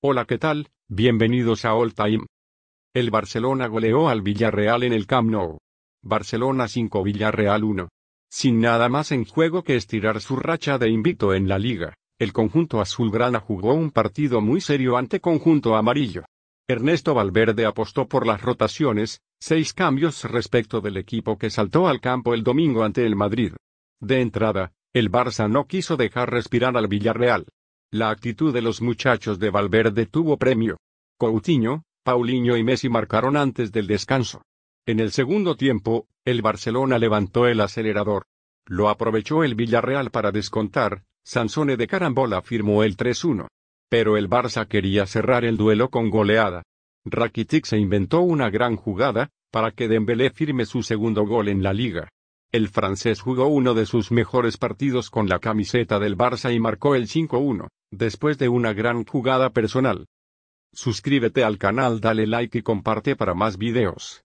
Hola, ¿qué tal? Bienvenidos a All Time. El Barcelona goleó al Villarreal en el Camp Nou. Barcelona 5 Villarreal 1. Sin nada más en juego que estirar su racha de invicto en la liga, el conjunto azulgrana jugó un partido muy serio ante conjunto amarillo. Ernesto Valverde apostó por las rotaciones, seis cambios respecto del equipo que saltó al campo el domingo ante el Madrid. De entrada, el Barça no quiso dejar respirar al Villarreal. La actitud de los muchachos de Valverde tuvo premio. Coutinho, Paulinho y Messi marcaron antes del descanso. En el segundo tiempo, el Barcelona levantó el acelerador. Lo aprovechó el Villarreal para descontar, Sansone de Carambola firmó el 3-1. Pero el Barça quería cerrar el duelo con goleada. Rakitic se inventó una gran jugada, para que Dembélé firme su segundo gol en la liga. El francés jugó uno de sus mejores partidos con la camiseta del Barça y marcó el 5-1 después de una gran jugada personal. Suscríbete al canal, dale like y comparte para más videos.